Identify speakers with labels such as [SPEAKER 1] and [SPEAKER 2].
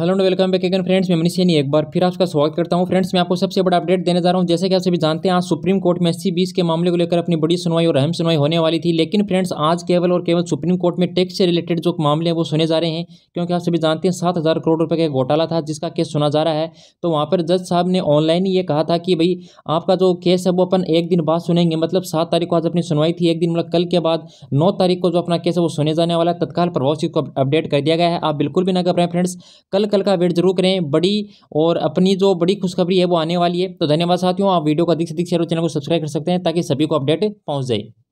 [SPEAKER 1] hello and welcome back again friends मैं मनीष सैनी एक बार फिर आपका स्वागत करता हूं फ्रेंड्स मैं आपको सबसे बड़ा अपडेट देने जा रहा हूं जैसे कि आप सभी जानते हैं आज सुप्रीम कोर्ट में एससी बीस के मामले को लेकर अपनी बड़ी सुनवाई और अहम सुनवाई होने वाली थी लेकिन फ्रेंड्स आज केवल और केवल सुप्रीम कोर्ट में टैक्स से रिलेटेड जो मामले हैं वो सुने जा रहे हैं क्योंकि आप सभी जानते हैं सात हज़ार करोड़ रुपये का घोटाला था जिसका केस सुना जा रहा है तो वहाँ पर जज साहब ने ऑनलाइन ही ये कहा था कि भाई आपका जो केस है वो अपन एक दिन बाद सुनेंगे मतलब सात तारीख को आज अपनी सुनवाई थी एक दिन मतलब कल के बाद नौ तारीख को जो अपना केस है वो सुने जाने वाला तत्काल प्रभाव से अपडेट कर दिया गया है आप बिल्कुल भी ना कर रहे हैं फ्रेंड्स कल कल का वेट जरूर करें बड़ी और अपनी जो बड़ी खुशखबरी है वो आने वाली है तो धन्यवाद साथियों आप वीडियो को अधिक से अधिक शेयर और चैनल को सब्सक्राइब कर सकते हैं ताकि सभी को अपडेट पहुँच जाए